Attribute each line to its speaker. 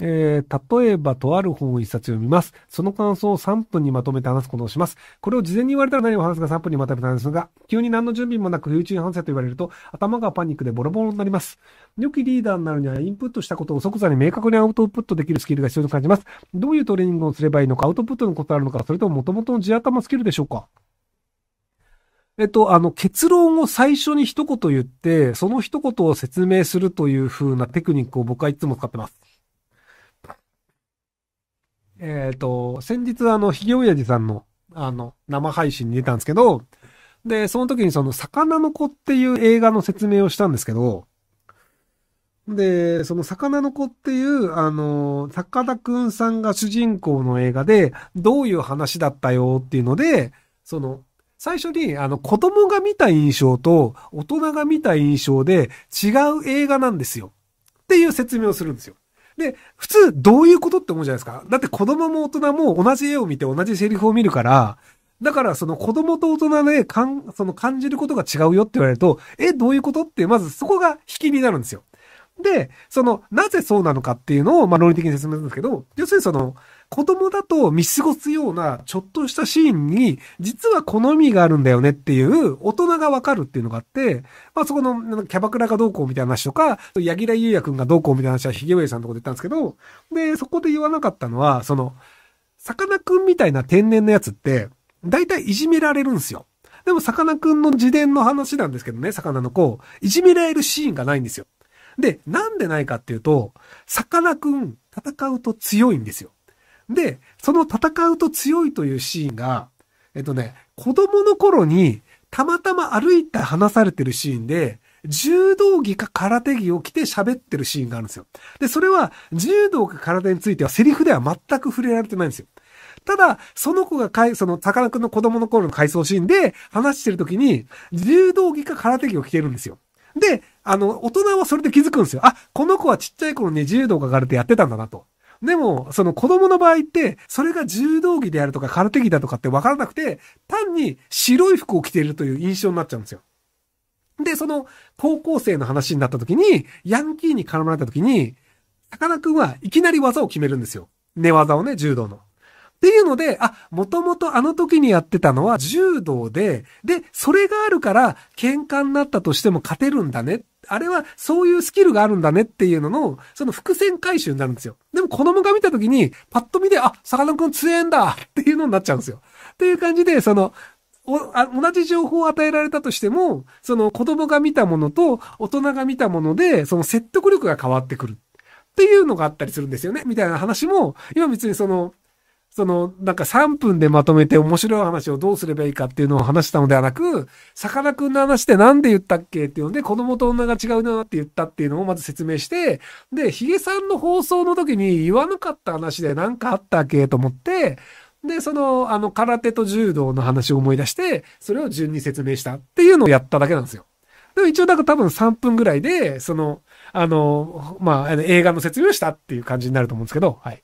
Speaker 1: えー、例えばとある本を一冊読みます。その感想を3分にまとめて話すことをします。これを事前に言われたら何を話すか3分にまとめて話すが、急に何の準備もなく不意中反省と言われると、頭がパニックでボロボロになります。良きリーダーになるには、インプットしたことを即座に明確にアウトプットできるスキルが必要と感じます。どういうトレーニングをすればいいのか、アウトプットのことあるのか、それとも元々の地頭スキルでしょうかえっと、あの、結論を最初に一言言って、その一言を説明するという風なテクニックを僕はいつも使ってます。えっ、ー、と、先日あの、ひげおやじさんの、あの、生配信に出たんですけど、で、その時にその、魚の子っていう映画の説明をしたんですけど、で、その魚の子っていう、あの、高田くんさんが主人公の映画で、どういう話だったよっていうので、その、最初に、あの、子供が見た印象と、大人が見た印象で違う映画なんですよ。っていう説明をするんですよ。で、普通どういうことって思うじゃないですか。だって子供も大人も同じ絵を見て同じセリフを見るから、だからその子供と大人でかん、その感じることが違うよって言われると、え、どういうことって、まずそこが引きになるんですよ。で、その、なぜそうなのかっていうのを、まあ、論理的に説明するんですけど、要するにその、子供だと見過ごすような、ちょっとしたシーンに、実は好みがあるんだよねっていう、大人がわかるっていうのがあって、まあ、そこの、キャバクラがどうこうみたいな話とか、柳楽優也くんがどうこうみたいな話は、ひげウェイさんのとこで言ったんですけど、で、そこで言わなかったのは、その、さかなクンみたいな天然のやつって、大体いじめられるんですよ。でも、さかなクンの自伝の話なんですけどね、魚の子、いじめられるシーンがないんですよ。で、なんでないかっていうと、さかなクン、戦うと強いんですよ。で、その戦うと強いというシーンが、えっとね、子供の頃にたまたま歩いて話されてるシーンで、柔道着か空手着を着て喋ってるシーンがあるんですよ。で、それは柔道か空手についてはセリフでは全く触れられてないんですよ。ただ、その子がかい、その、魚くんの子供の頃の回想シーンで話してる時に、柔道着か空手着を着てるんですよ。で、あの、大人はそれで気づくんですよ。あ、この子はちっちゃい頃に柔道がれてやってたんだなと。でも、その子供の場合って、それが柔道着であるとか空手着だとかって分からなくて、単に白い服を着ているという印象になっちゃうんですよ。で、その高校生の話になった時に、ヤンキーに絡まれた時に、さかなクンはいきなり技を決めるんですよ。寝技をね、柔道の。っていうので、あ、もともとあの時にやってたのは柔道で、で、それがあるから喧嘩になったとしても勝てるんだね。あれはそういうスキルがあるんだねっていうのの、その伏線回収になるんですよ。でも子供が見た時に、パッと見で、あ、さかなクン強えんだっていうのになっちゃうんですよ。っていう感じで、その、おあ同じ情報を与えられたとしても、その子供が見たものと大人が見たもので、その説得力が変わってくる。っていうのがあったりするんですよね。みたいな話も、今別にその、その、なんか3分でまとめて面白い話をどうすればいいかっていうのを話したのではなく、さかなクンの話で何で言ったっけっていうので、子供と女が違うなって言ったっていうのをまず説明して、で、ヒゲさんの放送の時に言わなかった話で何かあったっけと思って、で、その、あの、空手と柔道の話を思い出して、それを順に説明したっていうのをやっただけなんですよ。でも一応なんか多分3分ぐらいで、その、あの、まあ、映画の説明をしたっていう感じになると思うんですけど、はい。